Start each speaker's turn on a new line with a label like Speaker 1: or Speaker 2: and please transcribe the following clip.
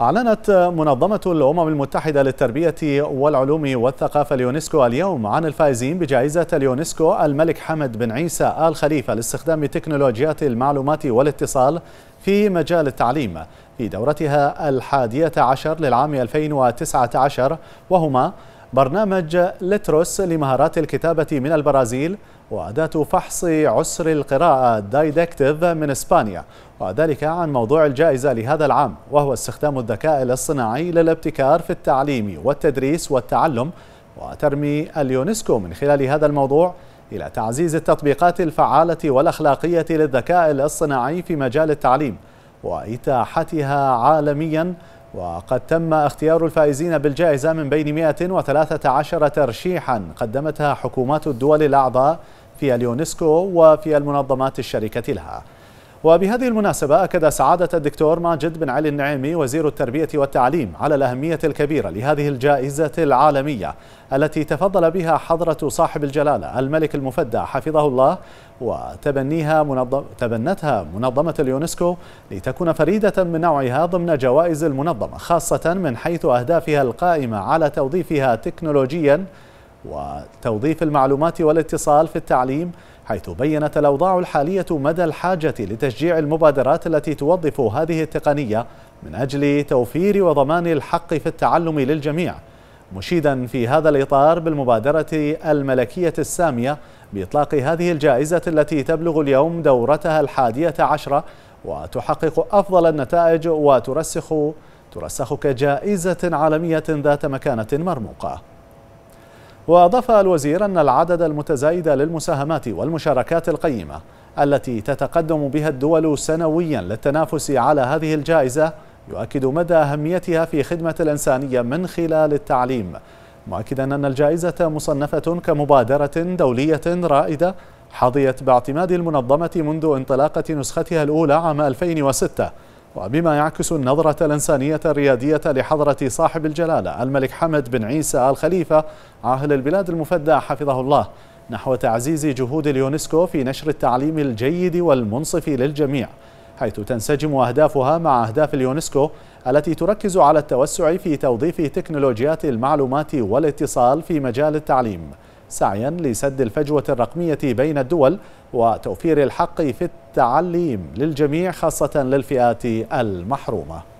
Speaker 1: أعلنت منظمة الأمم المتحدة للتربية والعلوم والثقافة اليونسكو اليوم عن الفائزين بجائزة اليونسكو الملك حمد بن عيسى آل خليفة لاستخدام تكنولوجيات المعلومات والاتصال في مجال التعليم في دورتها الحادية عشر للعام 2019 وهما برنامج لتروس لمهارات الكتابة من البرازيل وأداة فحص عسر القراءة دايدكتيف من إسبانيا وذلك عن موضوع الجائزة لهذا العام وهو استخدام الذكاء الاصطناعي للابتكار في التعليم والتدريس والتعلم وترمي اليونسكو من خلال هذا الموضوع إلى تعزيز التطبيقات الفعالة والأخلاقية للذكاء الاصطناعي في مجال التعليم وإتاحتها عالمياً وقد تم اختيار الفائزين بالجائزة من بين 113 ترشيحا قدمتها حكومات الدول الأعضاء في اليونسكو وفي المنظمات الشركة لها وبهذه المناسبة أكد سعادة الدكتور ماجد بن علي النعيمي وزير التربية والتعليم على الأهمية الكبيرة لهذه الجائزة العالمية التي تفضل بها حضرة صاحب الجلالة الملك المفدى حفظه الله وتبنيها منظم تبنتها منظمة اليونسكو لتكون فريدة من نوعها ضمن جوائز المنظمة خاصة من حيث أهدافها القائمة على توظيفها تكنولوجيا وتوظيف المعلومات والاتصال في التعليم حيث بينت الأوضاع الحالية مدى الحاجة لتشجيع المبادرات التي توظف هذه التقنية من أجل توفير وضمان الحق في التعلم للجميع مشيدا في هذا الإطار بالمبادرة الملكية السامية بإطلاق هذه الجائزة التي تبلغ اليوم دورتها الحادية عشرة وتحقق أفضل النتائج وترسخ ترسخ كجائزة عالمية ذات مكانة مرموقة وأضاف الوزير أن العدد المتزايد للمساهمات والمشاركات القيمة التي تتقدم بها الدول سنويا للتنافس على هذه الجائزة يؤكد مدى أهميتها في خدمة الإنسانية من خلال التعليم مؤكدا أن الجائزة مصنفة كمبادرة دولية رائدة حظيت باعتماد المنظمة منذ انطلاقة نسختها الأولى عام 2006 وبما يعكس النظرة الإنسانية الريادية لحضرة صاحب الجلالة الملك حمد بن عيسى الخليفة عاهل البلاد المفدى حفظه الله نحو تعزيز جهود اليونسكو في نشر التعليم الجيد والمنصف للجميع حيث تنسجم أهدافها مع أهداف اليونسكو التي تركز على التوسع في توظيف تكنولوجيات المعلومات والاتصال في مجال التعليم سعيا لسد الفجوة الرقمية بين الدول وتوفير الحق في التعليم للجميع خاصة للفئات المحرومة